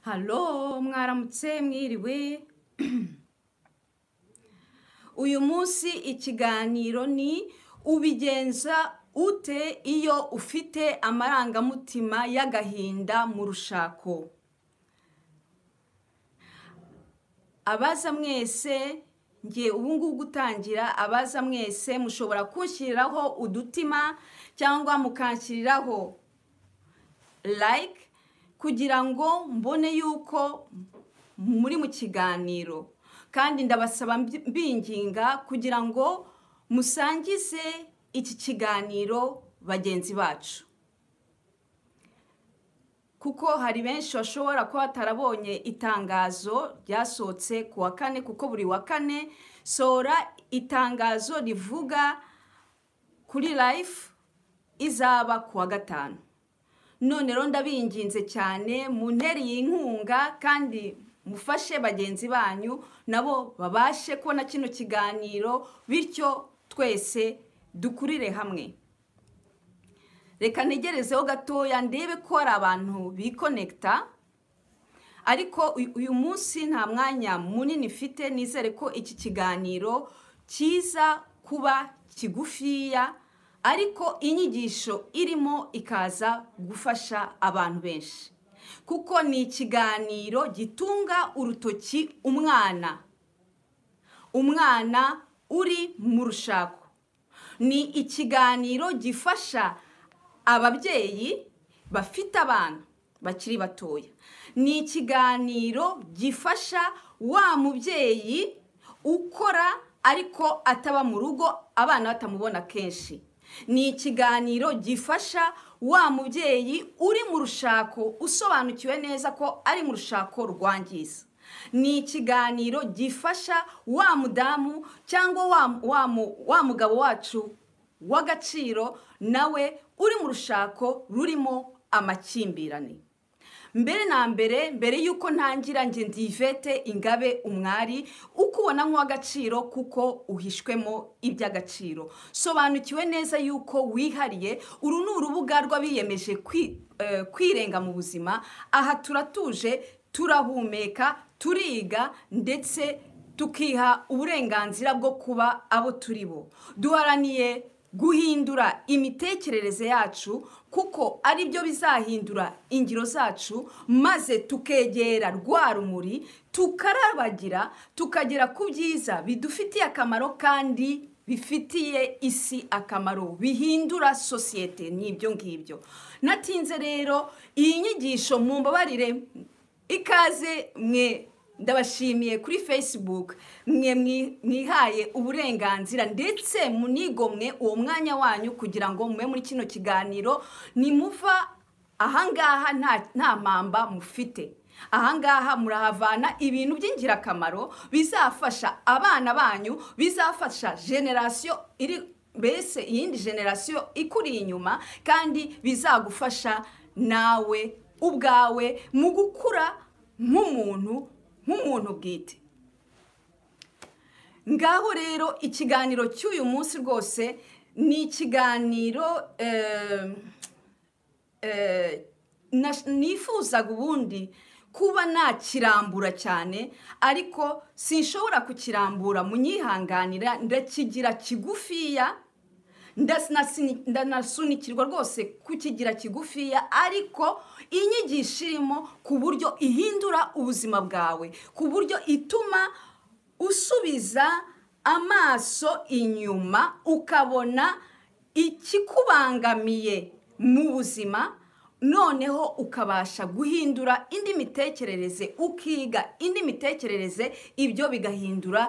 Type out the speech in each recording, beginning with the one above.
halo mwaramutse mwiriwe uyu munsi ikiganiro ni ubigenza ute iyo ufite amarangamutima y'agahinda mu rushako abaza mwese ngiye ubu ngubu gutangira abaza mwese mushobora kunshyiriraho udutima cyangwa mukanshyiriraho like kugira ngo mbone yuko muri mu kiganiro kandi ndabasaba mbinginga kugira ngo musangize iki kiganiro bagenzi bacu kuko hari benshi bashobora kuba batarabonye itangazo ryasohotse ku wa kane kuko buri wa kane sora itangazo rivuga kuri life izaba ku wa gatanu noneho ndabinginze cyane muntere iyi nkunga kandi mufashe bagenzi banyu nabo babashe kubona kino kiganiro bityo twese dukurire hamwe reka ntegerezeho gatoya ndebe ko hari abantu bikonekita ariko uyu munsi nta mwanya munini mfite nizere ko iki kiganiro kiza kuba kigufiya ariko inyigisho irimo ikaza gufasha abantu benshi kuko ni ikiganiro gitunga urutoki umwana umwana uri mu rushako ni ikiganiro gifasha ababyeyi bafite abana bakiri batoya ni ikiganiro gifasha wa mubyeyi ukora ariko ataba mu rugo abana batamubona kenshi ni ikiganiro gifasha wa mubyeyi uri mu rushako usobanukiwe neza ko ari mu rushako rwangiza ni ikiganiro gifasha wa mudamu cyangwa wa mugabo wacu w'agaciro nawe uri mu rushako rurimo amakimbirane mbere na mbere mbere y'uko ntangira njye ndivete ingabe umwari uko ubona nk'uw'agaciro kuko uhishwemo iby'agaciro sobanukiwe neza y'uko wihariye uru ni urubuga rw'abiyemeje eh, kwirenga mu buzima aha turatuje turahumeka turiga ndetse tukiha uburenganzira bwo kuba abo turi bo duharaniye guhindura imitekerereze yacu kuko ari byo bizahindura ingiro zacu maze tukegera rwa rumuri tukarabagira tukagera ku byiza bidufitiye akamaro kandi bifitiye isi akamaro bihindura sosiyete nibyo ibyo ngibyo natinze rero iyi nyigisho mumbabarire ikaze mwe ndabashimiye kuri facebook mwe mwihaye uburenganzira ndetse munigomwe uwo mwanya wanyu kugira ngo mube muri kino kiganiro nimuva ahangaha nta mpamba mufite ahangaha murahavana ibintu by'ingirakamaro bizafasha abana banyu bizafasha generasiyo iri mbese iyindi generasiyo ikuri inyuma kandi bizagufasha nawe ubwawe mu gukura nk'umuntu nk'umuntu bwite ngaho rero ikiganiro cy'uyu munsi rwose ni ikiganiro eh, eh, nifuzaga ubundi kuba nakirambura cyane ariko sinshobora kukirambura munyihanganira ndakigira kigufiya ndanasunikirwa rwose kukigira kigufiya ariko inyigisho irimo ku buryo ihindura ubuzima bwawe ku buryo ituma usubiza amaso inyuma ukabona ikikubangamiye mu buzima noneho ukabasha guhindura indi mitekerereze ukiga indi mitekerereze ibyo bigahindura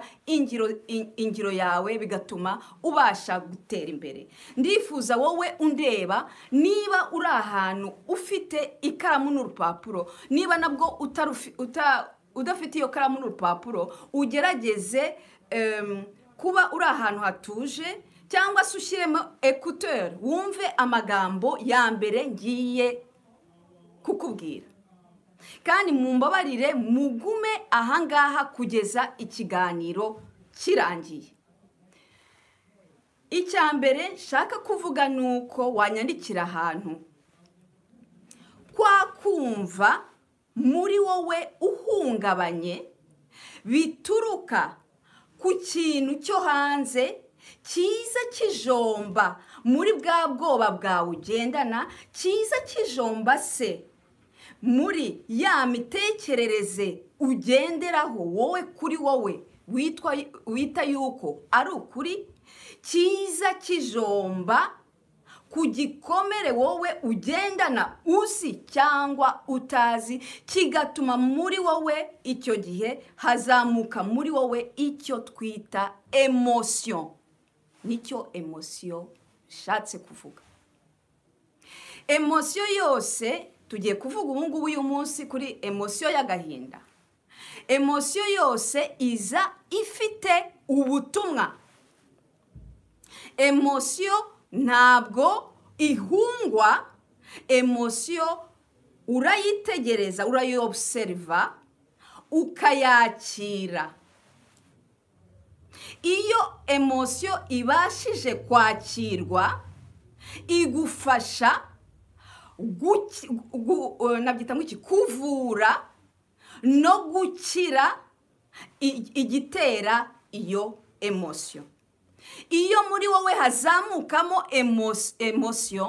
ingiro yawe bigatuma ubasha gutera imbere ndifuza wowe undeba niba uri ahantu ufite ikaramu n'urupapuro niba nabwo udafite iyo karamu n'urupapuro ugerageze kuba uri ahantu hatuje cyangwa se ushyiremo ekuteri wumve amagambo ya mbere ngiye kukubwira kandi mumbabarire mugume ahangaha kugeza ikiganiro kirangiye icya mbere nshaka kuvuga ni uko wanyandikira ahantu kwakumva muri wowe uhungabanye bituruka ku kintu cyo hanze cyiza kijomba muri bwa bwoba bwawe ugendana cyiza kijomba se muri ya mitekerereze ugenderaho wowe kuri wowe wita yuko ari ukuri cyiza kijomba ku gikomere wowe ugendana uzi cyangwa utazi kigatuma muri wowe icyo gihe hazamuka muri wowe icyo twita emosiyo nicyo emosiyo bishatse kuvuga emosiyo yose tugiye kuvuga ubu ngubu uyu munsi kuri emosiyo y'agahinda emosiyo yose iza ifite ubutumwa emosiyo ntabwo ihungwa emosiyo urayitegereza urayobuseriva ukayakira iyo emosiyo ibashije kwakirwa igufasha eh, nabyita iki kuvura no gukira igitera iyo emosiyo iyo muri wowe hazamukamo emosiyo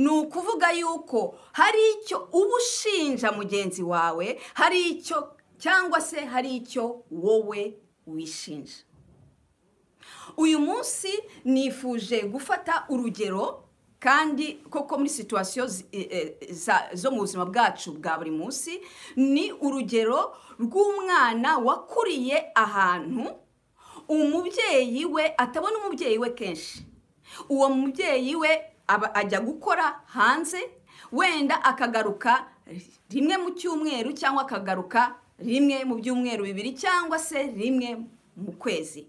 ni ukuvuga yuko hari icyo uba ushinja mugenzi wawe hari icyo cyangwa se hari icyo wowe wishinja uyu munsi nifuje gufata urugero kandi koko muri situwasiyo e- e- zo mu buzima bwacu bwa buri munsi ni urugero rw'umwana wakuriye ahantu umubyeyi we atabona umubyeyi we kenshi uwo mubyeyi we ajya gukora hanze wenda akagaruka rimwe mu cyumweru cyangwa akagaruka rimwe mu byumweru bibiri cyangwa se rimwe mu kwezi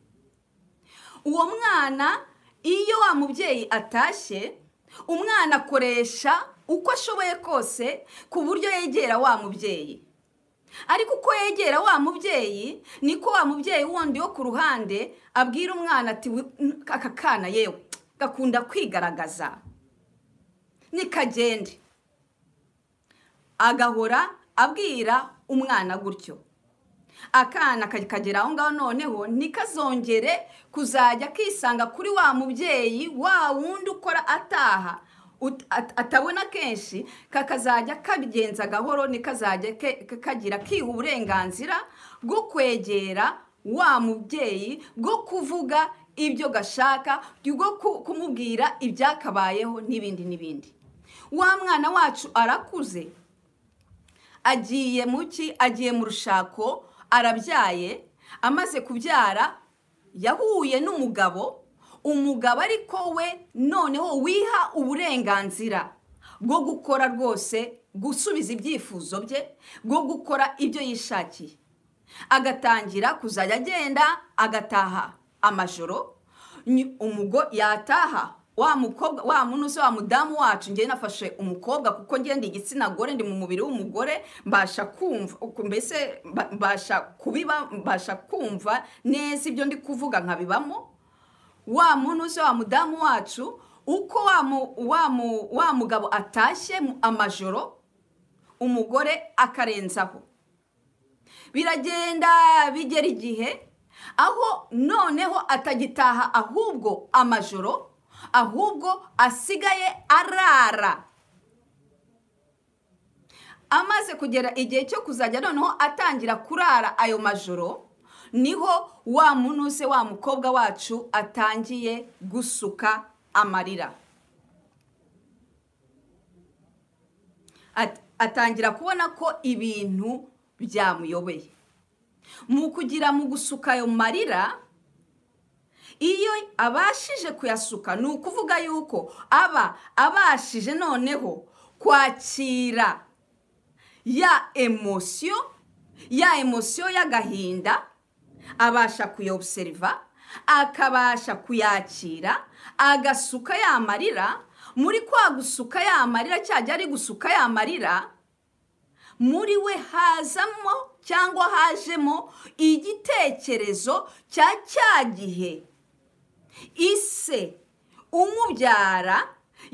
uwo mwana iyo wa mubyeyi atashye umwana akoresha uko ashoboye kose ku buryo yegera wa mubyeyi ariko uko yegera wa mubyeyi niko wa mubyeyi wundi wo ku ruhande abwira umwana ati aka kana yewe gakunda kwigaragaza nikagende agahora abwira umwana gutyo akana kagera aho ngaho noneho ntikazongere kuzajya kisanga kuri wa mubyeyi wa wundi ukora ataha atabona kenshi kakazajya kabigenza gahoro nikazajya kagira kiha uburenganzira bwo kwegera wa mubyeyi bwo kuvuga ibyo gashaka bwo kumubwira ibyakabayeho n'ibindi n'ibindi wa mwana wacu arakuze agiye mu ki agiye mu rushako arabyaye amaze kubyara yahuye n'umugabo umugabo ariko we noneho wiha uburenganzira bwo gukora rwose gusubiza ibyifuzo bye bwo gukora ibyo yishakiye agatangira kuzajya agenda agataha amajoro umugo yataha wa mukobwa wa munsi wa mudamu wacu njye nafashe umukobwa kuko njye ndi igitsina gore ndi mu mubiri w'umugore mbasha kumva mbese mbasha kubiba mbasha kumva neza ibyo ndi kuvuga nkabibamo wa munsi wa mudamu wacu uko wa mugabo atashye amajoro umugore akarenzaho biragenda bigera igihe aho noneho atagitaha ahubwo amajoro ahubwo asigaye arara amaze kugera igihe cyo kuzajya noneho atangira kurara ayo majoro niho wa munuse wa mukobwa wacu atangiye gusuka amarira atangira kubona ko ibintu byamuyobeye mu kugira mu gusuka ayo marira iyo abashije kuyasuka ni ukuvuga yuko aba abashije noneho kwakira ya emosiyo ya emosiyo y'agahinda abasha kuyobuseriva akabasha kuyakira agasuka yamarira, muri kwa gusuka ya marira cyajya ari gusuka ya marira muri we hazamo cyangwa hajemo igitekerezo cya cya gihe ise umubyara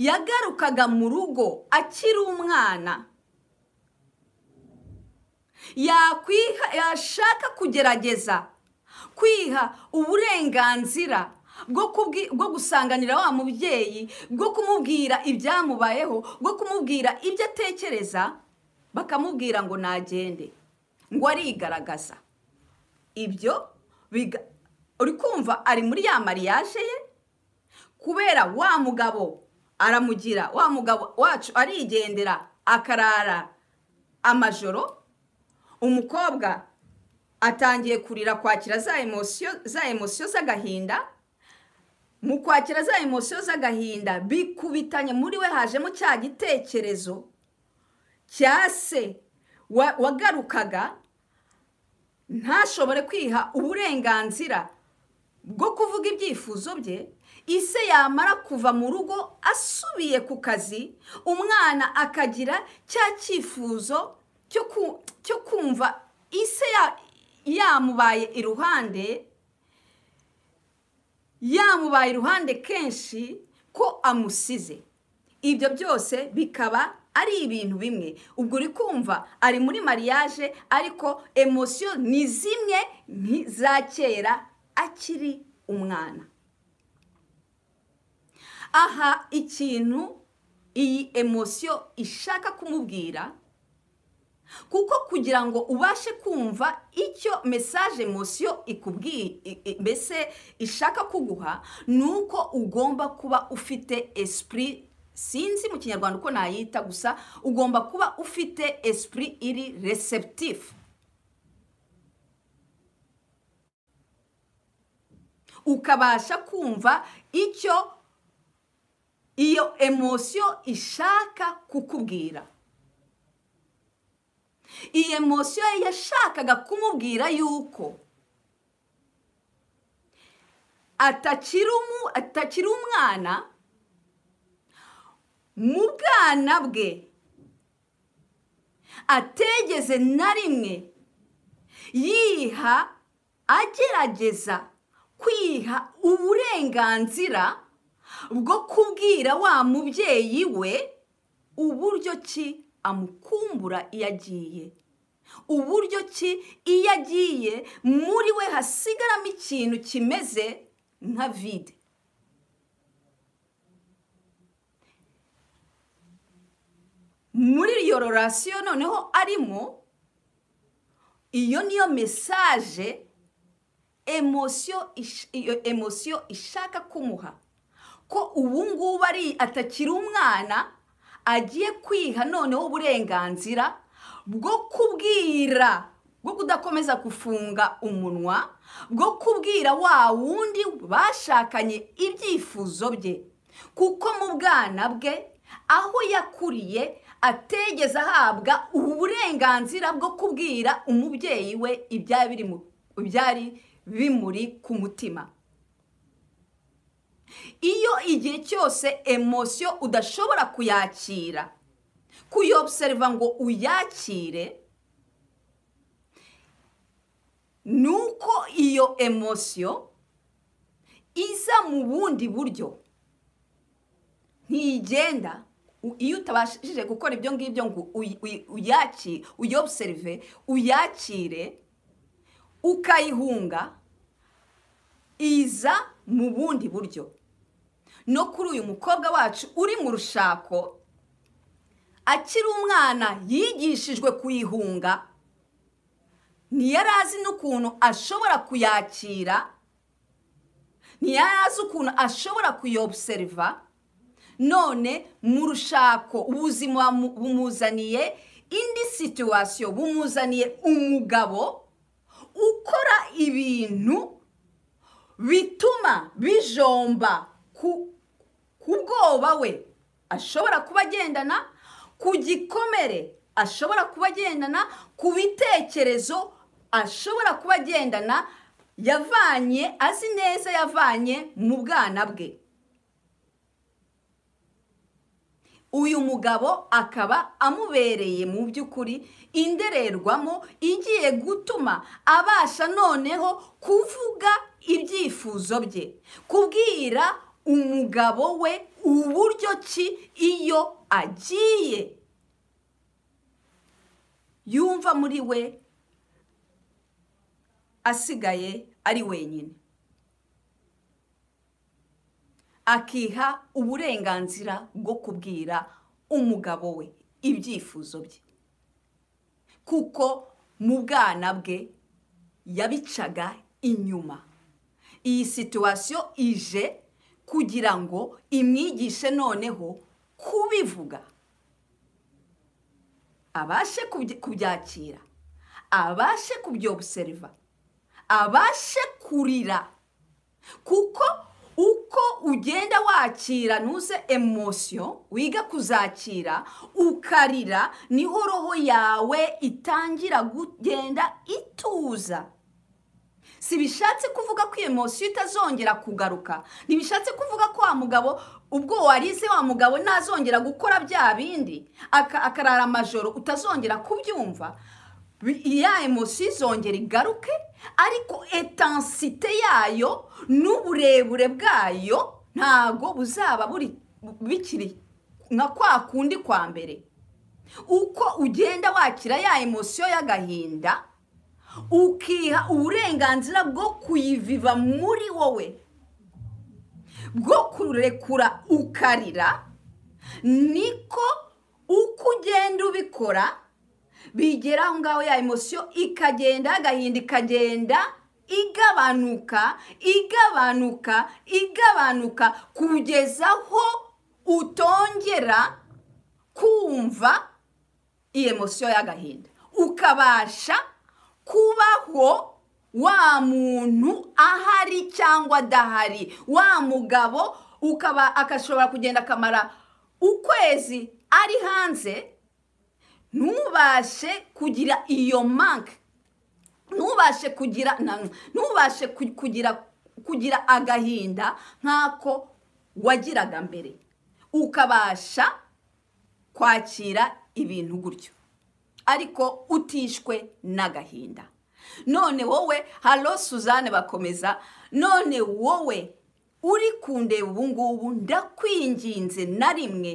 yagarukaga mu rugo akiri umwana yakwiha yashaka kugerageza kwiha uburenganzira bwo gusanganira wa mubyeyi bwo kumubwira ibyamubayeho bwo kumubwira ibyo atekereza bakamubwira ngo nagende ngo arigaragaza ibyo uri kumva ari muri ya mariage ye kubera wa mugabo aramugira wa mugabo wacu arigendera akarara amajoro umukobwa atangiye kurira kwakira za emosiyo z'agahinda mu kwakira za emosiyo z'agahinda bikubitanye muri we hajemo cya gitekerezo cya se wagarukaga ntashobore kwiha uburenganzira bwo kuvuga ibyifuzo bye ise yamara kuva mu rugo asubiye ku kazi umwana akagira cya cyifuzo cyo kumva ise yamubaye iruhande yamubaye iruhande kenshi ko amusize ibyo byose bikaba ari ibintu bimwe ubwo uri kumva ari muri mariage ariko emosiyo ni zimwe za kera akiri umwana aha ikintu iyi emosiyo ishaka kumubwira kuko kugira ngo ubashe kumva icyo mesaje emosiyo ikubwiye mbese ishaka kuguha ni uko ugomba kuba ufite esipuri sinzi mu kinyarwanda uko nayita gusa ugomba kuba ufite esipuri iri receptive ukabasha kumva icyo iyo emosiyo ishaka kukubwira iyi emosiyo yashakaga kumubwira yuko atakiri umwana mu bwana bwe ategeze na rimwe yiha agerageza kwiha uburenganzira bwo kubwira wa mubyeyi we uburyo ki amukumbura iyo agiye uburyo ki iyo agiye muri we hasigaramo ikintu kimeze nka vide muri iyo rorasiyo noneho arimo iyo niyo mesaje iyo emosiyo ishaka kumuha ko ubu ngubu ari atakiri umwana agiye kwiha noneho uburenganzira bwo kubwira bwo kudakomeza gufunga umunwa bwo kubwira wa wundi bashakanye ibyifuzo bye kuko mu bwana bwe aho yakuriye ategeze ahabwa ubu burenganzira bwo kubwira umubyeyi we ibyari byari bimuri ku mutima iyo igihe cyose emosiyo udashobora kuyakira kuyobuseriva ngo uyakire nuko iyo emosiyo iza mu bundi buryo ntigenda iyo utabashije gukora ibyo ngibyo ngo uyobuserive uyakire ukayihunga iza mu bundi buryo no kuri uyu mukobwa wacu uri mu rushako akiri umwana yigishijwe kuyihunga ntiyari azi n'ukuntu ashobora kuyakira ntiyari azi ukuntu ashobora kuyobuseriva none mu rushako ubuzima bumuzaniye indi situwasiyo bumuzaniye umugabo ukora ibintu bituma bijomba ku bwoba we ashobora kuba agendana ku gikomere ashobora kuba agendana ku bitekerezo ashobora kuba agendana yavanye azi neza yavanye mu bwana bwe uyu mugabo akaba amubereye mu by'ukuri indererwamo igiye gutuma abasha noneho kuvuga ibyifuzo bye kubwira umugabo we uburyo ki iyo agiye yumva muri we asigaye ari wenyine akiha uburenganzira bwo kubwira umugabo we ibyifuzo bye kuko mu bwana bwe yabicaga inyuma iyi situwasiyo ije kugira ngo imwigishe noneho kubivuga abashe kubyakira abashe kubyobuseriva abashe kurira kuko uko ugenda wakira ntuze emosiyo wiga kuzakira ukarira niho roho yawe itangira kugenda ituza si bishatse kuvuga ko iyo emosiyo itazongera kugaruka ntibishatse kuvuga ko wa mugabo ubwo warize wa mugabo ntazongera gukora bya bindi akarara amajoro utazongera kubyumva ya emusi izongera igaruke ariko etansite yayo n'uburebure bwayo ntabwo buzaba buri bikiri nka kwa kundi kwa mbere uko ugenda wakira ya emosiyo y'agahinda ukiha uburenganzira bwo kuyiviva muri wowe bwo kurekura ukarira niko uko ugenda ubikora bigera aho ngaho ya emosiyo ikagenda agahinda ikagenda igabanuka igabanuka igabanuka kugeza aho utongera kumva iyi emosiyo y'agahinda ukabasha kubaho wa muntu ahari cyangwa adahari wa mugabo ukaba agashobora kugenda akamara ukwezi ari hanze ntubashe kugira iyo manke ntubashe kugira ntubashe kugira kugira agahinda nk'ako wagiraga mbere ukabasha kwakira ibintu gutyo ariko utishwe n'agahinda none wowe haro suzanne bakomeza none wowe uri ku ndeba ubu ngubu ndakwinginze na rimwe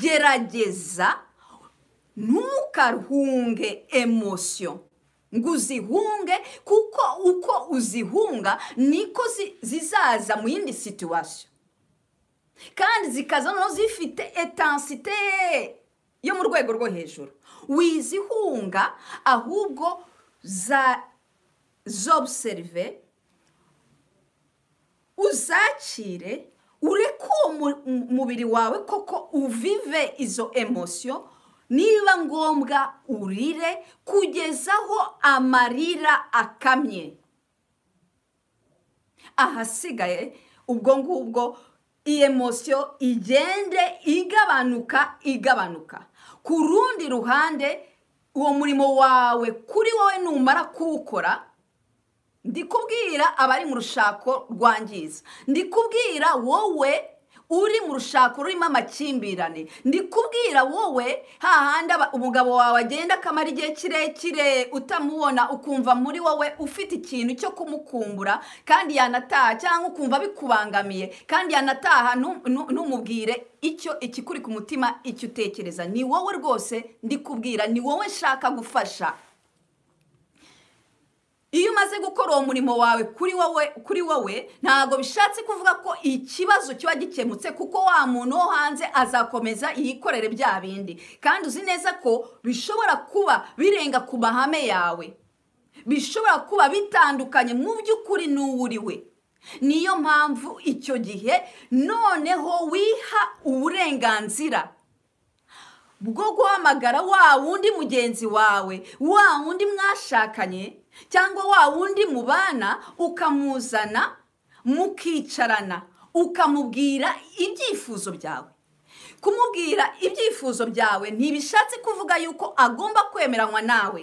gerageza ntukaruhunge emosiyo ngo uzihunge kuko uko uzihunga niko zizaza mu yindi situwasiyo kandi zikaza noneho zifite etansite yo mu rwego rwo hejuru wizihunga ahubwo za zobuserive uzakire ureke umubiri wawe koko uvive izo emosiyo niba ngombwa urire kugeza aho amarira akamye ahasigaye ubwo ngubwo iyi mosiyo igende igabanuka igabanuka ku rundi ruhande uwo murimo wawe kuri wowe numara kuwukora ndikubwira abari mu rushako rwangiza ndikubwira wowe uri mu rushako rurimo amakimbirane ndikubwira wowe hahandi umugabo wawe agenda akamara igihe kirekire utamubona ukumva muri wowe ufite ikintu cyo kumukumbura kandi yanataha cyangwa ukumva bikubangamiye kandi yanataha ntumubwire icyo ikikuri ku mutima icyo utekereza ni wowe rwose ndikubwira ni wowe nshaka gufasha iyo umaze gukora uwo murimo wawe kuri wowe kuri wowe ntabwo bishatse kuvuga ko ikibazo kiba gikemutse kuko wa muntu wo hanze azakomeza yikorere bya bindi kandi uzi neza ko bishobora kuba birenga ku mahame yawe bishobora kuba bitandukanye mu by'ukuri n’uwuri uri we niyo mpamvu icyo gihe noneho wiha uburenganzira bwo guhamagara wa wundi mugenzi wawe wa wundi mwashakanye cyangwa wa wundi mubana ukamuzana mukicarana ukamubwira ibyifuzo byawe kumubwira ibyifuzo byawe ntibishatse kuvuga yuko agomba kwemeranywa nawe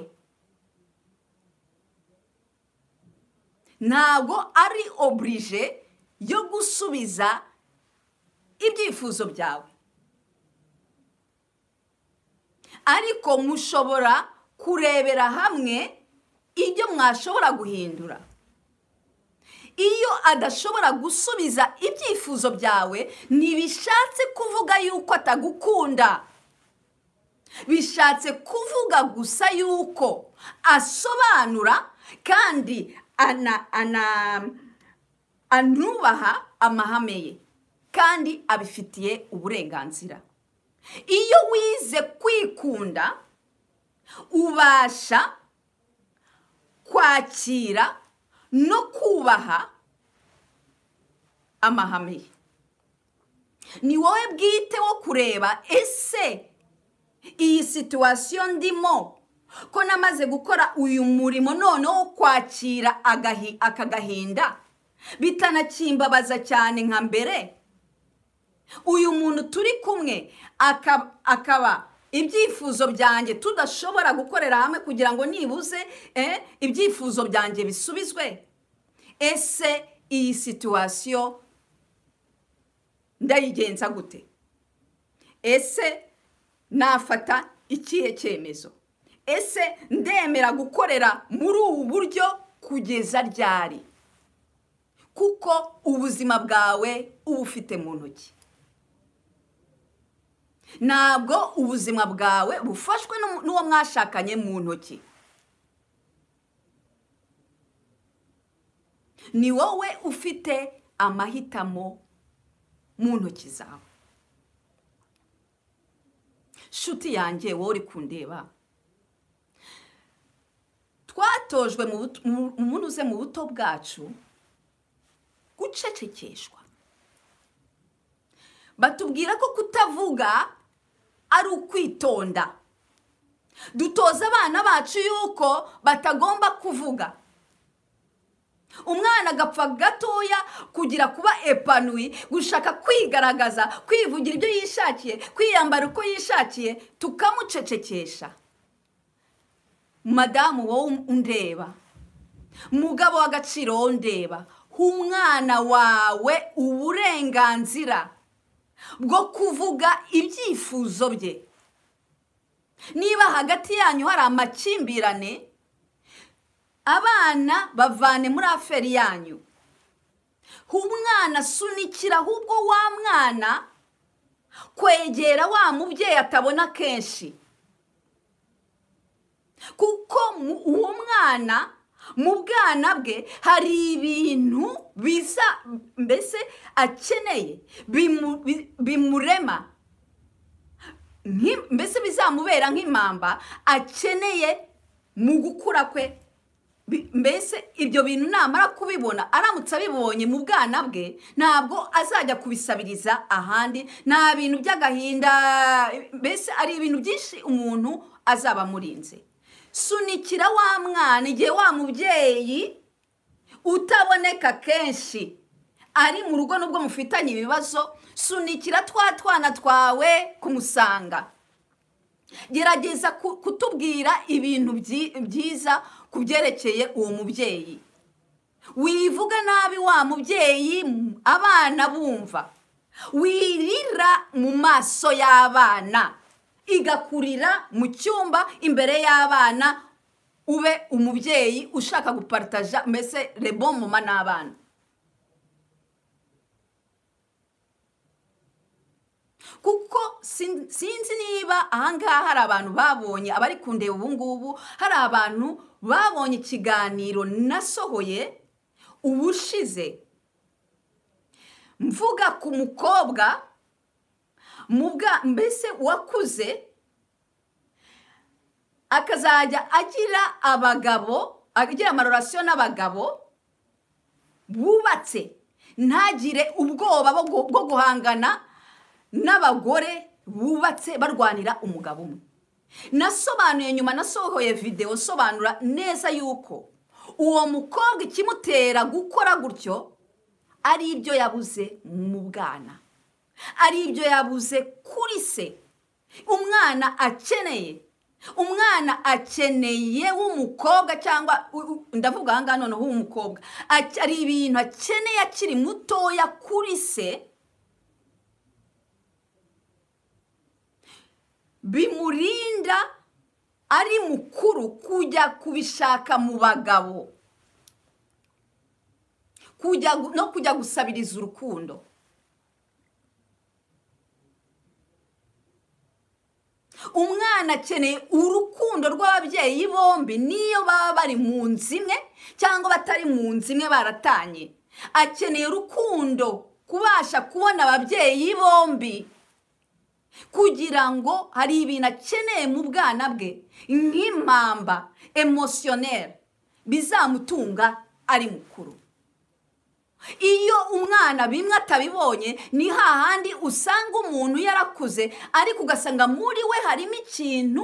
ntabwo ari oburije yo gusubiza ibyifuzo byawe ariko mushobora kurebera hamwe ibyo mwashobora guhindura iyo adashobora gusubiza ibyifuzo byawe ntibishatse kuvuga yuko atagukunda bishatse kuvuga gusa yuko asobanura kandi anubaha amahame ye kandi abifitiye uburenganzira iyo wize kwikunda ubasha kwakira no kubaha amahame ni wowe bwite wo kureba ese iyi situwasiyo ndimo ko namaze gukora uyu murimo noneho wo kwakira aka gahinda bitanakimbabaza cyane nka mbere uyu muntu turi kumwe akaba ibyifuzo byanjye tudashobora gukorera hamwe kugira ngo nibuze eh, ibyifuzo byanjye bisubizwe ese iyi situwasiyo ndayigenza gute ese nafata ikihe cyemezo ese ndemera gukorera muri ubu buryo kugeza ryari kuko ubuzima bwawe uba ufite mu ntoki ntabwo ubuzima bwawe bufashwe n'uwo mwashakanye mu ntoki ni wowe ufite amahitamo mu ntoki zawe shuti yanjye wowe uri kundeba twatojwe mubuze mu buto bwacu gucecekeshwa batubwira ko kutavuga ari ukwitonda dutoza abana bacu yuko batagomba kuvuga umwana agapfa gatoya kugira kuba epanuye gushaka kwigaragaza kwivugira ibyo yishakiye kwiyambara uko yishakiye tukamucecekesha madamu wowe undeba mugabo w'agaciro wowe umwana wawe uburenganzira bwo kuvuga ibyifuzo bye niba hagati yanyu hari amakimbirane abana bavane muri aferi yanyu umwana sunikira ahubwo wa mwana kwegera wa mubyeyi atabona kenshi kuko uwo mwana mu bwana bwe hari ibintu bisa mbese akeneye bimurema mbese bizamubera nk'impamba akeneye mu gukura kwe mbese ibyo bintu namara kubibona aramutse abibonye mu bwana bwe ntabwo azajya kubisabiriza ahandi nta bintu by'agahinda mbese ari ibintu byinshi umuntu azaba amurinze sunikira wa mwana igihe wa mubyeyi utaboneka kenshi ari mu rugo nubwo mufitanye ibibazo sunikira twa twana twawe kumusanga gerageza kutubwira ibintu byiza ku byerekeye uwo mubyeyi wivuga nabi wa mubyeyi abana bumva wirira mu maso y'abana igakurira mu cyumba imbere y'abana ube umubyeyi ushaka guparitaja mbese rebo n'abana kuko sinzi niba ahangaha hari abantu babonye abari kundeba ubungubu hari abantu babonye ikiganiro nasohoye ubushize mvuga ku mukobwa mbese uwakuze akazajya agira abagabo agira amarorasiyo n'abagabo bubatse ntagire ubwoba bwo guhangana n'abagore bubatse barwanira umugabo umwe nasobanuye nyuma nasohoye videwo nsobanura neza yuko uwo mukobwa ikimutera gukora gutyo ari ibyo yabuze mu bwana ari ibyo yabuze kuri se umwana akeneye umwana akeneye w'umukobwa cyangwa ndavuga aha noneho w'umukobwa ari ibintu akeneye akiri mutoya kuri se bimurinda ari mukuru kujya kubishaka mu bagabo no kujya gusabiriza urukundo umwana akeneye urukundo rw'ababyeyi bombi niyo baba bari mu nzu imwe cyangwa batari mu nzu imwe baratanye akeneye urukundo kubasha kubona ababyeyi bombi kugira ngo hari ibintu akeneye mu bwana bwe nk'impamba emosiyoneri bizamutunga ari mukuru iyo umwana bimwe atabibonye ni hahandi usanga umuntu yarakuze ariko ugasanga muri we harimo ikintu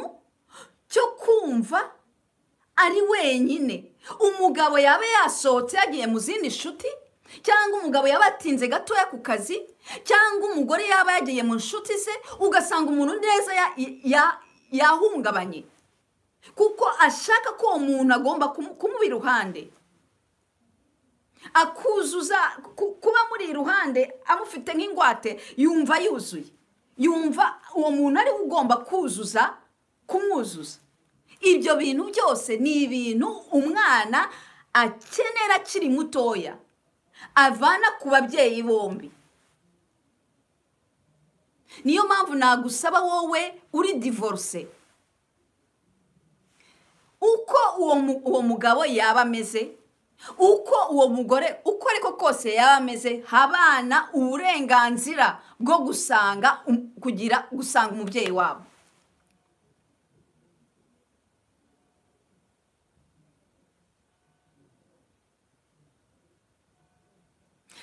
cyo kumva ari wenyine umugabo yaba yasohotse yagiye mu zindi nshuti cyangwa umugabo yaba atinze gatoya ku kazi cyangwa umugore yaba yagiye mu nshuti ze ugasanga umuntu neza yahungabanye kuko ashaka ko uwo muntu agomba kumuba iruhande akuzuza kuba muri iruhande amufite nk'ingwate yumva yuzuye yumva uwo muntu ariwe ugomba kuzuza kumwuzuza ibyo bintu byose ni ibintu umwana akenera akiri mutoya avana ku babyeyi bombi niyo mpamvu nagusaba wowe uri divorce uko uwo mugabo yaba ameze uko uwo mugore uko ariko kose yaba ameze habana uburenganzira bwo gusanga um, kugira gusanga umubyeyi wabo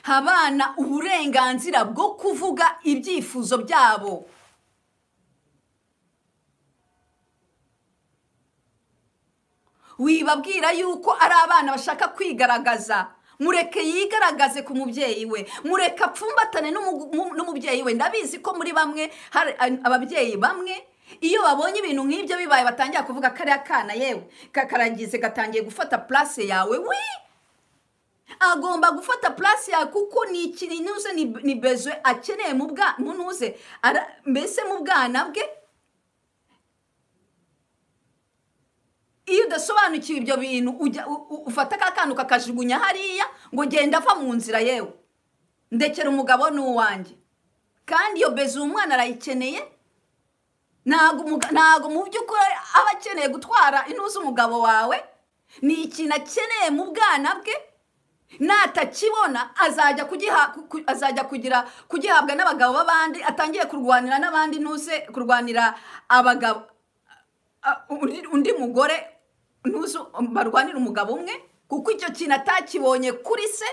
habana uburenganzira bwo kuvuga ibyifuzo byabo wibabwira yuko ari abana bashaka kwigaragaza mureke yigaragaze ku mubyeyi we mureke apfumbatane n'umubyeyi we ndabizi ko muri bamwe hari ababyeyi bamwe iyo babonye ibintu nk'ibyo bibaye batangira kuvuga kariya kana yewe kakarangize gatangiye gufata purase yawe we agomba gufata purase yawe kuko ni ikintu ni bezwe akeneye mu bwa mbese mu bwana bwe iyo udasobanukiwe ibyo bintu ufata aka kantu kakajugunya hariya ngo genda ava mu nzira yewe ndekera umugabo ni uwanjye kandi iyo beza umwana arayikeneye ntabwo mu by'ukuri aba akeneye gutwara intuzi umugabo wawe ni ikintu akeneye mu bwana bwe natakibona azajya kugira kugihabwa n'abagabo b'abandi atangiye kurwanira n'abandi ntuse kurwanira abagabo undi mugore barwanira umugabo umwe kuko icyo kintu atakibonye kuri se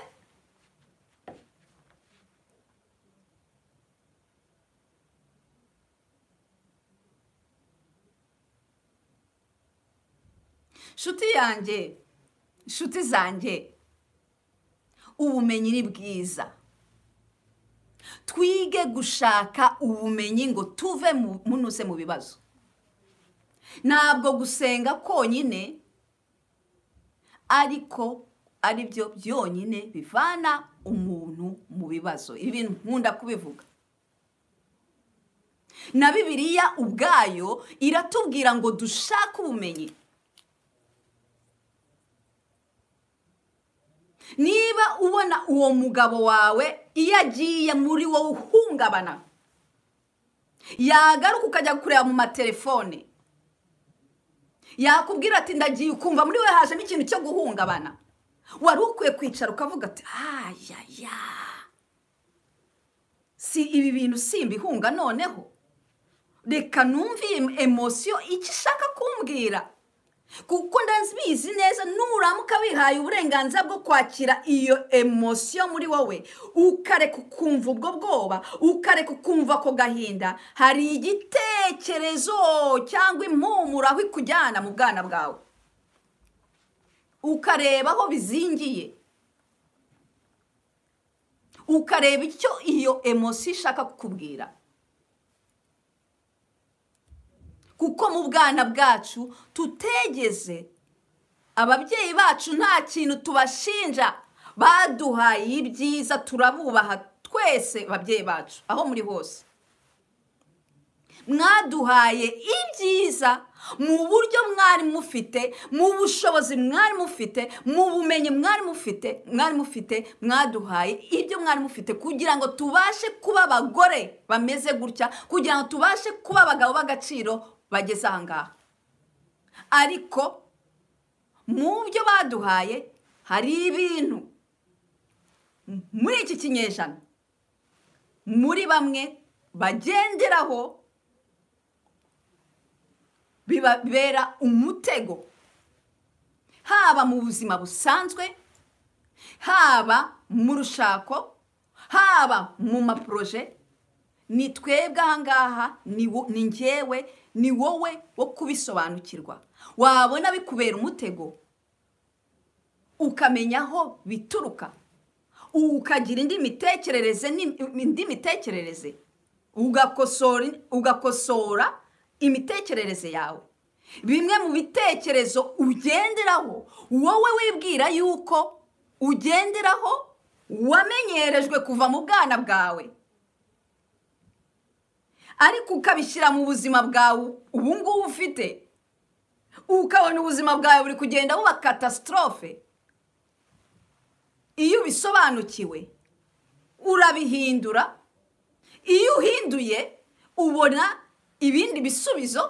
shuti yanjye inshuti zanjye ubumenyi ni bwiza twige gushaka ubumenyi ngo tuve munuze mu bibazo ntabwo gusenga konyine ariko ari byo byonyine bivana umuntu mu bibazo ibintu nkunda kubivuga na bibiriya ubwayo iratubwira ngo dushake ubumenyi niba ubona uwo mugabo wawe iyo agiye muri wowe uhungabana yagaruka ukajya kureba mu matelefone yakubwira ati ndagiye ukumva muri we hajemo ikintu cyo guhungabana wari ukwiye kwicara ukavuga ati ayaya si ibi bintu simbihunga noneho reka numve iyi emosiyo icyo ishaka kumbwira kuko ndazibizi neza nuramuka wihaye uburenganzira bwo kwakira iyo emosiyo muri wowe ukareka ukumva ubwo bwoba ukareka ukumva ko gahinda hari igitekerezo cyangwa impumuro aho ikujyana mu bwana bwawe ukareba aho bizingiye ukareba icyo iyo emosiyo ishaka kukubwira kuko mu bwana bwacu tutegeze ababyeyi bacu nta kintu tubashinja baduhaye ibyiza turabubaha twese babyeyi bacu aho muri hose mwaduhaye ibyiza mu buryo mwari mufite mu bushobozi mwari mufite mu bumenyi mwari mufite mwari mufite mwaduhaye ibyo mwari mufite kugira ngo tubashe kuba abagore bameze gutya kugira ngo tubashe kuba abagabo b'agaciro bageze aha ariko mu byo baduhaye hari ibintu muri iki kinyejana muri bamwe bagenderaho bibabera umutego haba mu buzima busanzwe haba mu rushako haba mu maporoje ni twebwe aha ni ngewe ni wowe wo kubisobanukirwa wabona bikubera umutego ukamenya aho bituruka ukagira indi mitekerereze indi mitekerereze ugakosora imitekerereze yawe bimwe mu bitekerezo ugenderaho wowe wibwira yuko ugenderaho wamenyerejwe kuva mu bwana bwawe ariko ukabishyira mu buzima bwawe ubu ngubu ufite ukabona ubuzima bwawe buri kugenda buba katasitorofe iyo ubisobanukiwe urabihindura iyo uhinduye ubona ibindi bisubizo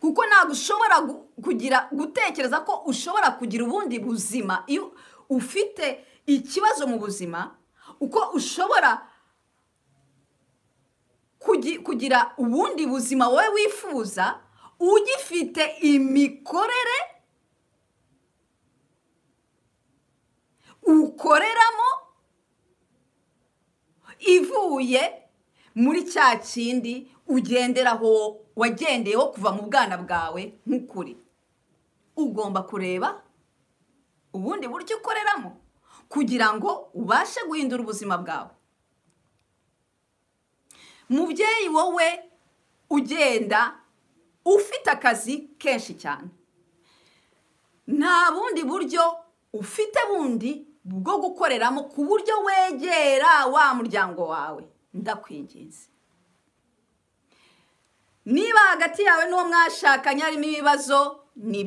kuko ntabwo ushobora kugira gutekereza ko ushobora kugira ubundi buzima iyo ufite ikibazo mu buzima uko ushobora kugira ubundi buzima wowe wifuza ugifite imikorere ukoreramo ivuye muri cya kindi ugenderaho wagendeyeho kuva mu bwana bwawe nk'ukuri ugomba kureba ubundi buryo ukoreramo kugira ngo ubashe guhindura ubuzima bwawe mubyeyi wowe ugenda ufite akazi kenshi cyane nta bundi buryo ufite bundi bwo gukoreramo ku buryo wegera wa muryango wawe ndakwinginze niba hagati yawe n'uwo mwashakanye harimo ibibazo ni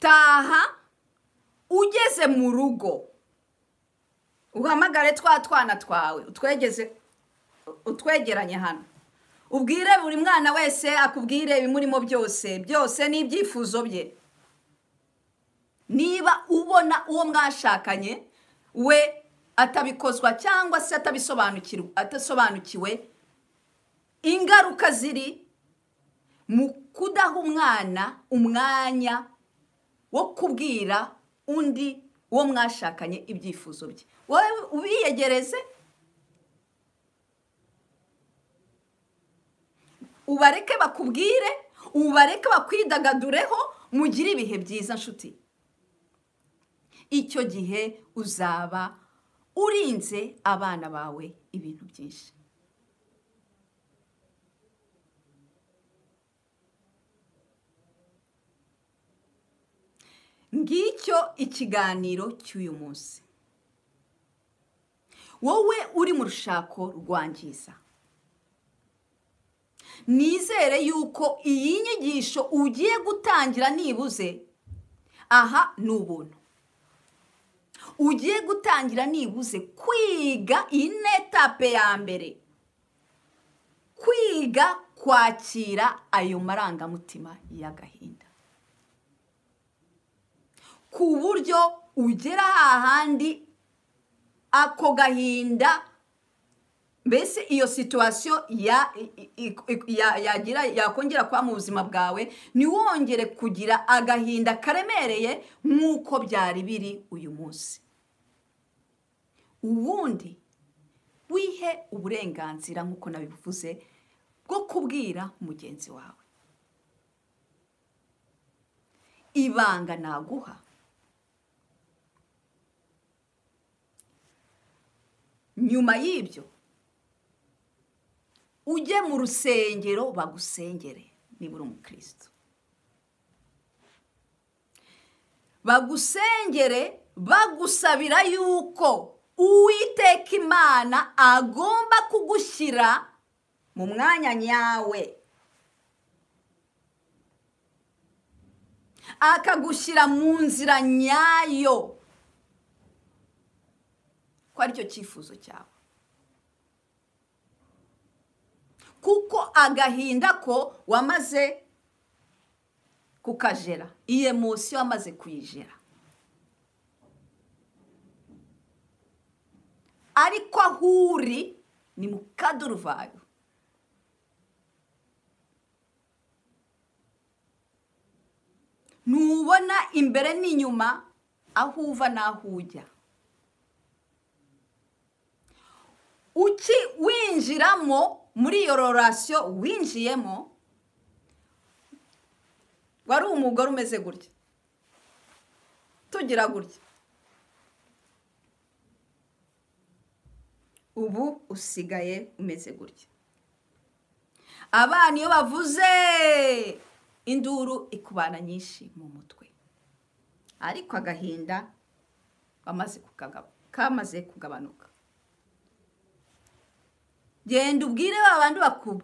taha ugeze mu rugo uhamagare twa twana twawe utwegeze utwegeranye hano ubwire buri mwana wese akubwire ibimurimo byose byose ni ibyifuzo bye niba ubona uwo mwashakanye we atabikozwa cyangwa se atasobanukiwe ingaruka ziri mu kudaha umwana umwanya wo kubwira undi uwo mwashakanye ibyifuzo bye wowe ubiyegereze ubareke bakubwire ubareke bakwidagadureho mugire ibihe byiza nshuti icyo gihe uzaba urinze abana bawe ibintu byinshi ngicyo ikiganiro cy'uyu munsi wowe uri mu rushako rwangiza nizere yuko iyi nyigisho ugiye gutangira nibuze aha ni ubuntu ugiye gutangira nibuze kwiga iyi ni ya mbere kwiga kwakira ayo marangamutima y'agahinda ku buryo ugera hahandi ako gahinda mbese iyo situwasiyo yagira yakongera kuba mu buzima bwawe ntiwongere kugira agahinda karemereye nk'uko byari biri uyu munsi ubundi wihe uburenganzira nk'uko nabivuze bwo kubwira mugenzi wawe ibanga naguha nyuma y'ibyo ujye mu rusengero bagusengere niba uri umukirisitu bagusengere bagusabira yuko uwiteka imana agomba kugushyira mu mwanya nyawe akagushyira mu nzira nyayo ko aricyo cyifuzo cyawe kuko agahinda ko wamaze kukajera iyi emosi wamaze kuyijera ariko aho uri ni mu kaduruvayo ntubona imbere n'inyuma aho uva n'aho ujya uki winjiramo muri iyo rorasiyo winjiyemo wari umugore umeze gutya tugira gutya ubu usigaye umeze gutya abana iyo bavuze induru ikubana nyinshi mu mutwe ariko agahinda kamaze kukagabanuka genda ubwire ba bandi bakuru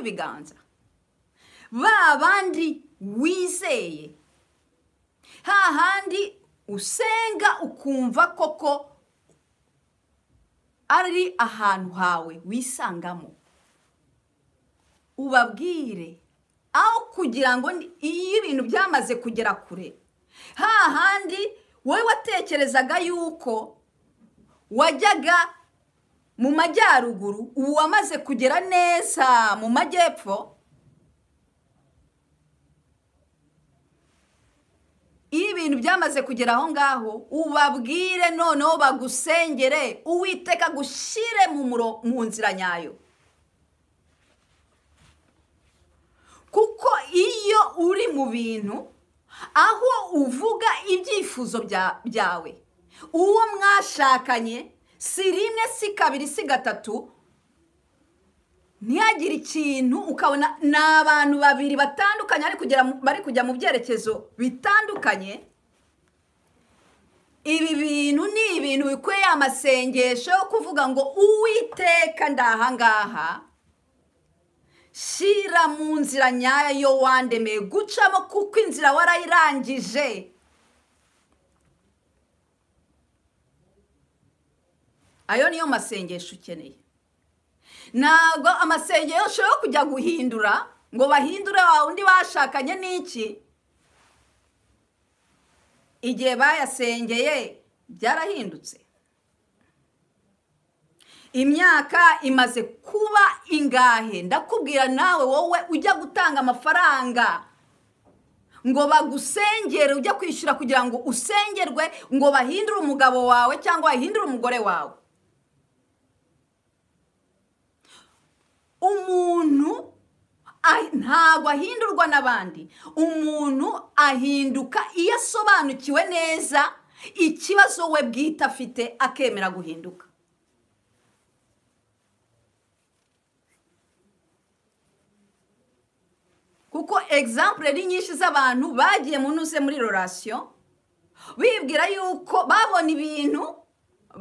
ibiganza ba bandi wizeye hahandi usenga ukumva koko ari ahantu hawe wisangamo ubabwire aho kugira ngo iyo ibintu byamaze kugera kure hahandi wowe watekerezaga yuko wajyaga mu majyaruguru ubu wamaze kugera neza mu majyepfo iyo ibintu byamaze kugera aho ngaho ubabwire noneho bagusengere uwiteka gushyire mu nzira nyayo kuko iyo uri mu bintu aho uvuga ibyifuzo byawe uwo mwashakanye si rimwe si kabiri si gatatu ntihagire ikintu ukabona ni abantu babiri batandukanye bari kujya mu byerekezo bitandukanye ibi bintu ni ibintu bikweye amasengesho yo kuvuga ngo uwiteka ndahangaha shyira mu nzira nyayo wandemeye gucamo kuko inzira warayirangije ayo niyo masengesho ukeneye ntabwo amasengesho yo kujya guhindura ngo bahindure wa undi bashakanye n'iki igihe bayasengeye byarahindutse imyaka imaze kuba ingahe ndakubwira nawe wowe ujya gutanga amafaranga ngo bagusengere ujya kwishyura kugira ngo usengerwe ngo bahindure umugabo wawe cyangwa bahindure umugore wawe umuntu ntabwo ahindurwa n'abandi umuntu ahinduka iyo asobanukiwe neza ikibazo we bwite afite akemera guhinduka kuko egisampure ari nyinshi z'abantu bagiye munuze muri rorasiyo bibwira yuko babona ibintu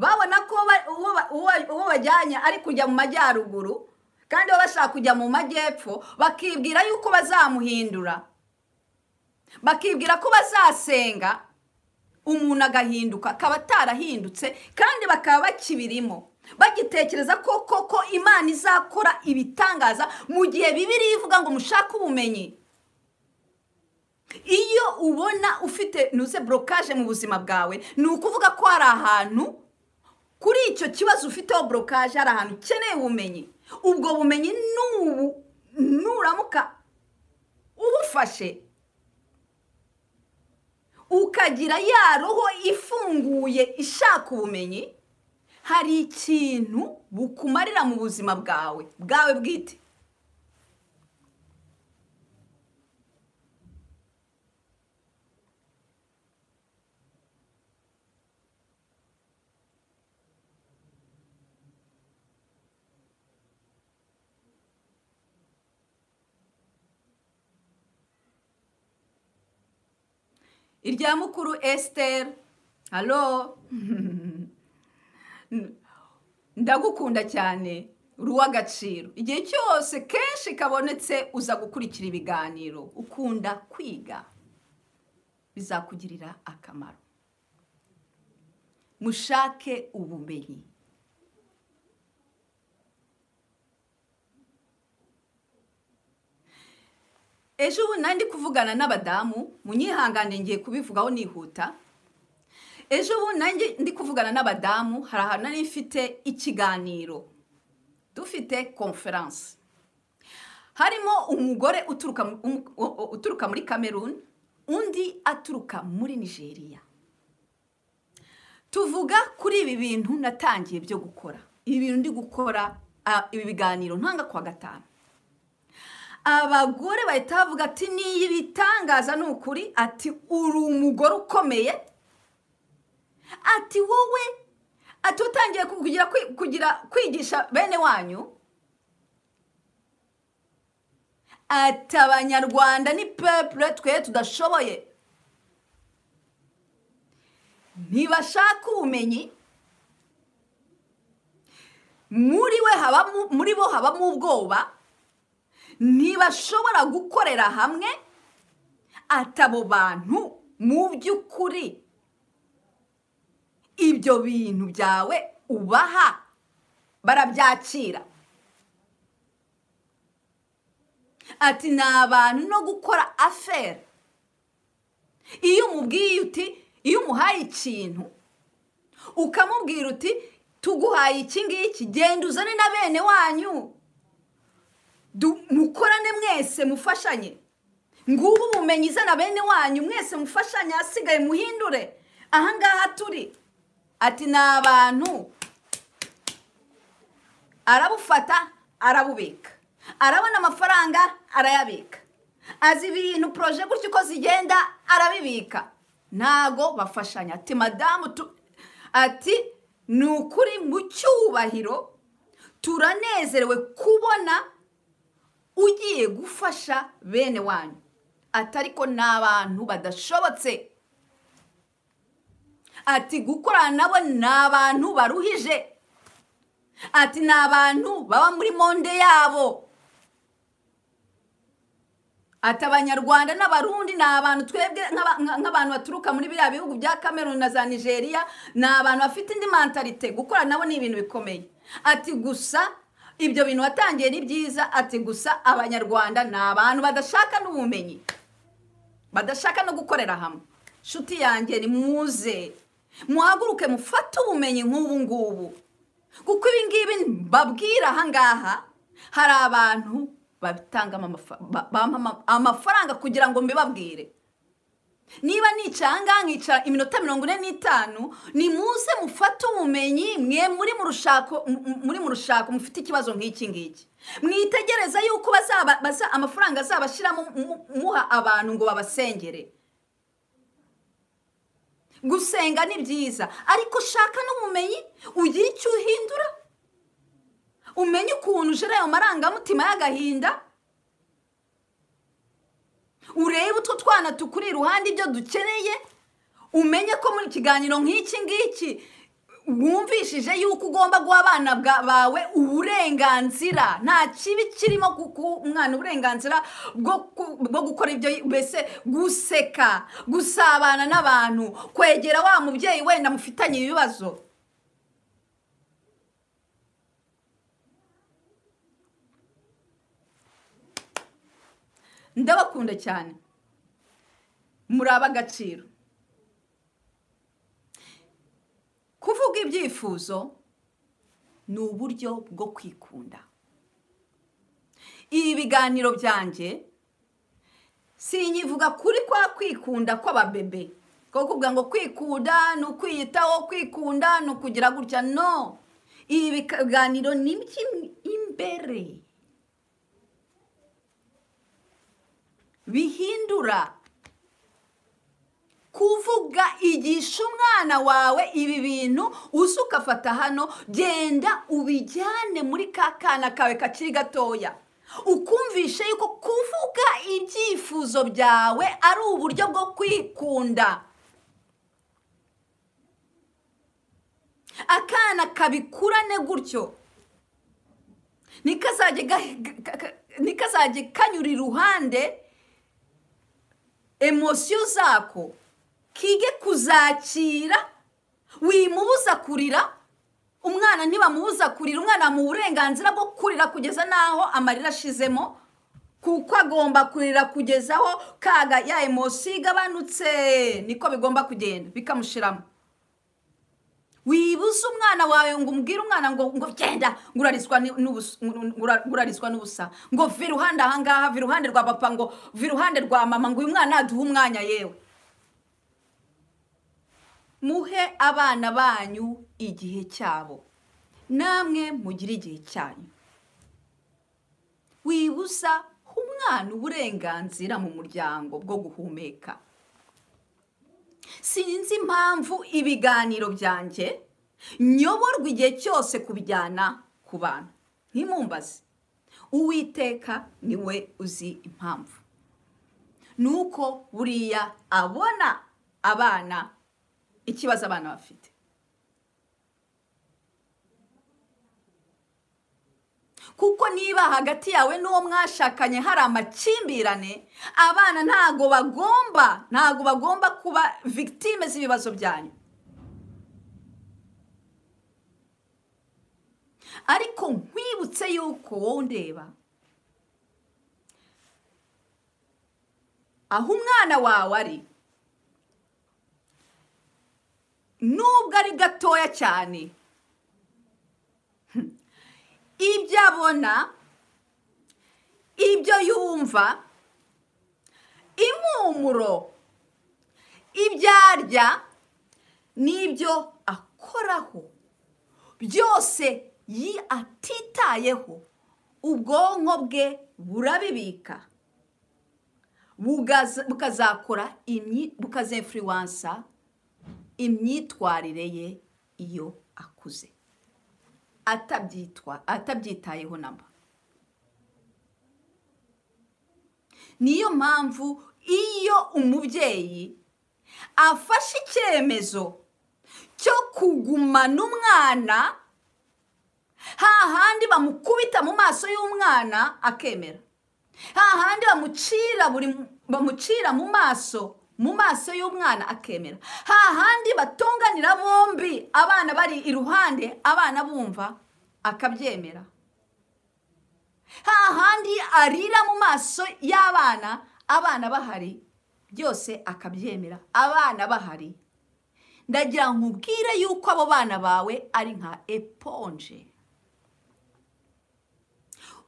babona ko uwo bajyanye ari kujya mu majyaruguru kandi bashaka kujya mu majyepfo bakibwira yuko bazamuhindura bakibwira ko bazasenga umuntu agahinduka akaba atarahindutse kandi bakaba bakibirimo bagitekereza ko koko imana izakora ibitangaza mu gihe bibiri ivuga ngo mushake ubumenyi iyo ubona ufite ntuze borokaje mu buzima bwawe ni ukuvuga ko hari ahantu kuri icyo kibazo ufiteho borokaje hari ahantu ukeneye ubumenyi ubwo bumenyi n'ubu nuramuka ubufashe ukagira ya roho ifunguye ishaka ubumenyi hari ikintu bukumarira mu buzima bwawe bwawe bwite irya mukuru esiteri halo ndagukunda cyane uri uw'agaciro igihe cyose kenshi kabonetse uza gukurikira ibiganiro ukunda kwiga bizakugirira akamaro mushake ubumenyi ejo ubu nandi kuvugana n'abadamu munyihangane ngiye kubivugaho nihuta ejo ubu nanjye ndi kuvugana n'abadamu hari ahantu nari mfite ikiganiro dufite conference harimo umugore uturuka um, uturuka muri cameroon undi aturuka muri nigeria tuvuga kuri ibi bintu natangiye byo gukora ibi bintu ndi gukora ibi biganiro ntanga kwa gatanu abagore bahita bavuga ati niyo ibitangaza ni ukuri ati uri umugore ukomeye ati wowe ati utangiye kugira kwigisha bene wanyu ati abanyarwanda ni pepure twe tudashoboye ntibashaka ubumenyi muri we muri bo habamo ubwoba ntibashobora gukorera hamwe atabo bantu mu by'ukuri ibyo bintu byawe ubaha barabyakira ati ni abantu no gukora aferi iyo umubwiye uti iyo umuhaye ikintu ukamubwira uti tuguhaye iki ngiki genda uzane na bene wanyu mukorane mwese mufashanye ngubu ubumenyi izana bene wanyu mwese mufashanye asigaye muhindure ahangaha turi ati ni abantu arabufata arabubika arabona amafaranga arayabika azi ibintu poroje gutyo uko zigenda arabibika ntago bafashanya ati madamu ati ni ukuri mu cyubahiro turanezerewe kubona ugiye gufasha bene wanyu atari ko n'abantu badashobotse ati gukorana nabo ni abantu baruhije ati ni abantu baba muri monde yabo ati abanyarwanda n'abarundi ni abantu twebwe nk'abantu baturuka muri biriya bihugu bya cameroon na za nigeria ni abantu bafite indi mantarite gukora nabo ni ibintu bikomeye ati gusa ibyo bintu watangiye ni byiza ati gusa abanyarwanda ni abantu badashaka n'ubumenyi badashaka no gukorera hamwe inshuti yanjye ni muze muhaguruke mufate ubumenyi nk'ubu ngubu kuko ibi ngibi mbabwira aha ngaha hari abantu babitangamo amafaranga kugira ngo mbibabwire niba nicanga nkica iminota mirongo ine n'itanu ni muze mufate ubumenyi mwe muri mu rushako muri mu rushako mufite ikibazo nk'iki ngiki mwitegereza yuko amafaranga azaba ashyiramo muha abantu ngo babasengere gusenga ni byiza ariko ushaka n'ubumenyi ugire icyo uhindura umenye ukuntu ujera ayo marangamutima y'agahinda urebe utu twana tukuri iruhande ibyo dukeneye umenye ko muri kiganiro nk'iki ngiki wumvishije yuko ugomba guha abana bawe uburenganzira nta kibi kirimo umwana uburenganzira bwo gukora ibyo mbese guseka gusabana n'abantu kwegera wa mubyeyi wenda mufitanye ibibazo ndabakunda cyane muri ab'agaciro kuvuga ibyifuzo ni uburyo bwo kwikunda ibi biganiro byanjye sinyivuga kuri kwa kwikunda kw'ababebe ko kuvuga ngo kwikunda ni ukwiyitaho kwikunda ni ukugira gutya no ibi biganiro ni imbere bihindura kuvuga igisha umwana wawe ibi bintu uzi ugafata hano genda ubijyane muri ka kana kawe kakiri gatoya ukumvishe yuko kuvuga ibyifuzo byawe ari uburyo bwo kwikunda akana kabikurane gutyo ntikazajye kanyura iruhande emosiyo zako kige kuzakira wimubuza kurira umwana ntibamubuza kurira umwana mu burenganzira bwo kurira kugeza n'aho amarira ashizemo kuko agomba kurira kugeza aho kaga ya emosiyo igabanutse niko bigomba kugenda bikamushiramo wibuze umwana wawe ngo umbwire umwana ngo ngo genda ngurarizwa n'ubusa ngo vi iruhande ahangaha vi iruhande rwa papa ngo vi iruhande rwa mama ngo uyu mwana aduhe umwanya yewe muhe abana banyu igihe cyabo namwe mugire igihe cyanyu wibuza umwana uburenganzira mu muryango bwo guhumeka sinzi impamvu ibiganiro byanjye nyoborwa igihe cyose kubijyana ku bantu ntimumbaze uwiteka niwe uzi impamvu ni uko buriya abona abana ikibazo abana bafite kuko niba hagati yawe n'uwo mwashakanye hari amakimbirane abana ntago bagomba ntago bagomba kuba victime z'ibibazo byanyu ariko nkwibutse yuko wowe undeba aho umwana wawe ari nubwo ari gatoya cyane ibyo abona ibyo yumva impumuro ibyo arya n'ibyo akoraho byose yi atitayeho ubwonko bwe burabibika bukazakora bukazefuriwansa imyitwarire ye iyo akuze atabyitwa atabyitayeho namba niyo mpamvu iyo umubyeyi afashe icyemezo cyo kugumana umwana hahandi bamukubita mu maso y'umwana akemera hahandi bamucira mu maso mu maso y'umwana akemera ha handi batunganira bombi abana bari iruhande abana bumva akabyemera ha handi arira mu maso y'abana abana bahari byose akabyemera abana bahari ndagira nkubwire yuko abo bana bawe ari nka eponje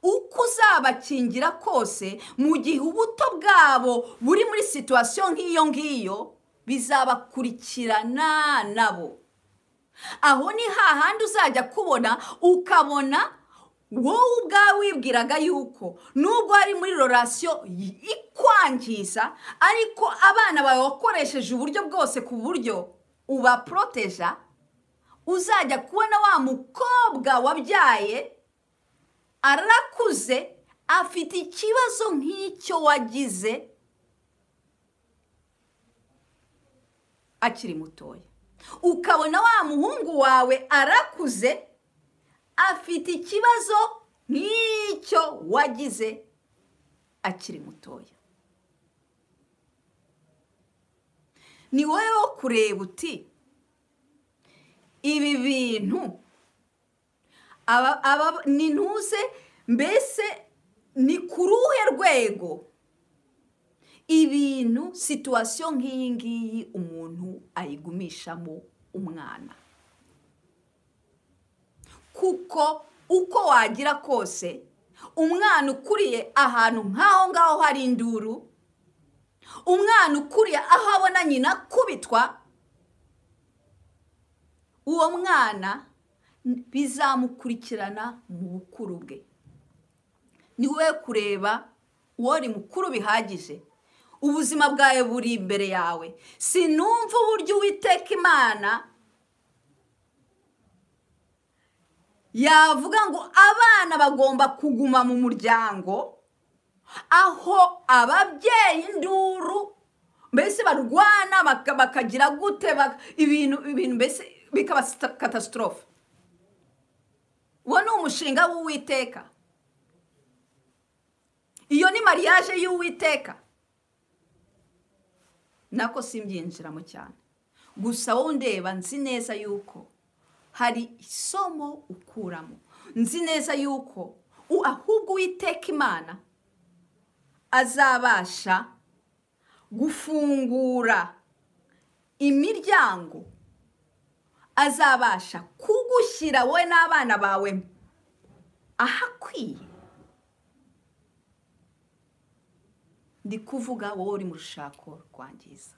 uko uzabakingira kose mu gihe ubuto bwabo buri muri situwasiyo nk'iyo ngiyo bizabakurikirana nabo aho ni hahandi uzajya kubona ukabona wowe ubwawe wibwiraga yuko nubwo hari muri rorasiyo ikwangiza ariko abana bawe wakoresheje uburyo bwose ku buryo ubaporoteja uzajya kubona wa mukobwa wabyaye arakuze afite ikibazo nk'icyo wagize akiri mutoya ukabona wa muhungu wawe arakuze afite ikibazo nk'icyo wagize akiri mutoya ni wowe wo kureba uti ibi bintu aba ni mbese ni ku ruhe rwego ibintu situwasiyo nk'iyi ngiyi umuntu ayigumishamo umwana kuko uko wagira kose umwana ukuriye ahantu nk'aho ngaho hari induru umwana ukuriye aho abona nyina kubitwa uwo mwana bizamukurikirana mu bukuru bwe ni we kureba uwari mukuru bihagije ubuzima bwawe buri imbere yawe sinumva uburyo uwiteka imana yavuga ngo abana bagomba kuguma mu muryango aho ababyeyi induru mbese barwana bakagira gute ibintu mbese bikaba katastorofe uwo ni umushinga w'uwiteka iyo ni mariage y'uwiteka nako simbyinjiramo cyane gusa wowe ndeba nzi neza yuko hari isomo ukuramo nzi neza yuko ahubwo uwiteka imana azabasha gufungura imiryango azabasha kugushyira wowe n'abana bawe ahakwiye ndi kuvuga wowe uri mu rushako rwangiza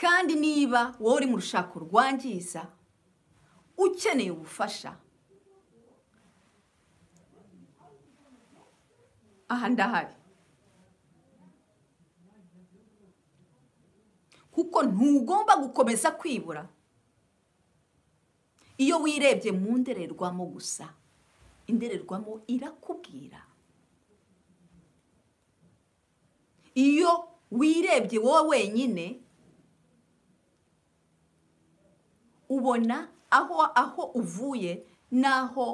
kandi niba wowe uri mu rushako rwangiza ukeneye ubufasha aha ndahari kuko ntugomba gukomeza kwibura iyo wirebye mu ndorerwamo gusa indorerwamo irakubwira iyo wirebye wowe wenyine ubona aho aho uvuye n'aho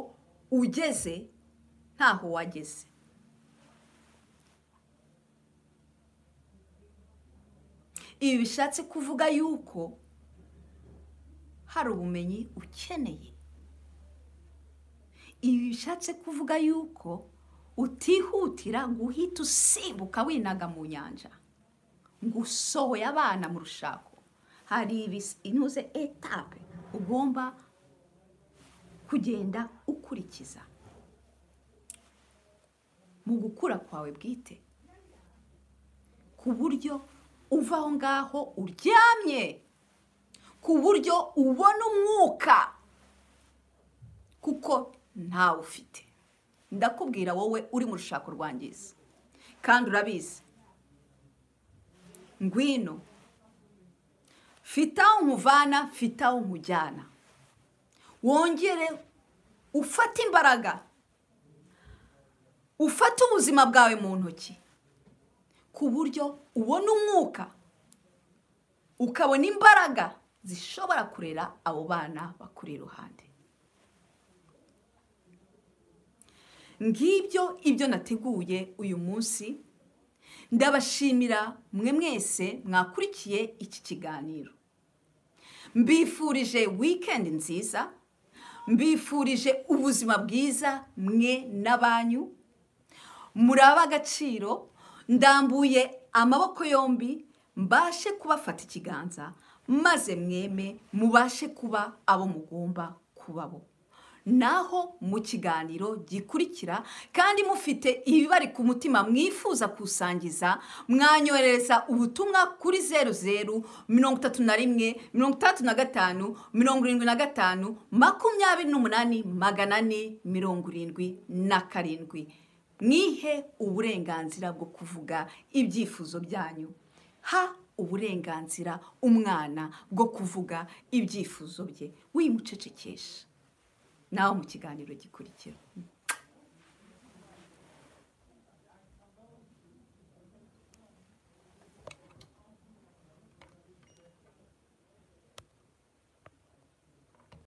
ugeze ntaho wageze ibi bishatse kuvuga yuko hari ubumenyi ukeneye ibi bishatse kuvuga yuko utihutira guhita usimbuka winaga mu nyanja ngo usohoye abana mu rushako hari intuze etape ugomba kugenda ukurikiza mu gukura kwawe bwite ku buryo uva aho ngaho uryamye ku buryo ubona umwuka kuko ntawe ufite ndakubwira wowe uri mu rushako rwangiza kandi urabizi ngwino fite aho nkuvana fite nkujyana wongere ufate imbaraga ufate ubuzima bwawe mu ntoki ku buryo ubona umwuka ukabona imbaraga zishobora kurera abo bana bakuri iruhande ngibyo ibyo nateguye uyu munsi ndabashimira mwe mwese mwakurikiye iki kiganiro mbifurije wikendi nziza mbifurije ubuzima bwiza mwe n'abanyu muri agaciro ndambuye amaboko yombi mbashe kubafata ikiganza maze mweme mubashe kuba abo mugomba kuba bo naho mu kiganiro gikurikira kandi mufite ibibari ku mutima mwifuza kusangiza mwanyoherereza ubutumwa kuri zeru zeru mirongo itatu na rimwe mirongo itandatu na gatanu mirongo irindwi na gatanu makumyabiri n'umunani magana ane mirongo irindwi na karindwi mwihe uburenganzira bwo kuvuga ibyifuzo byanyu ha uburenganzira umwana bwo kuvuga ibyifuzo bye wimucecekesha nawe mu kiganiro gikurikira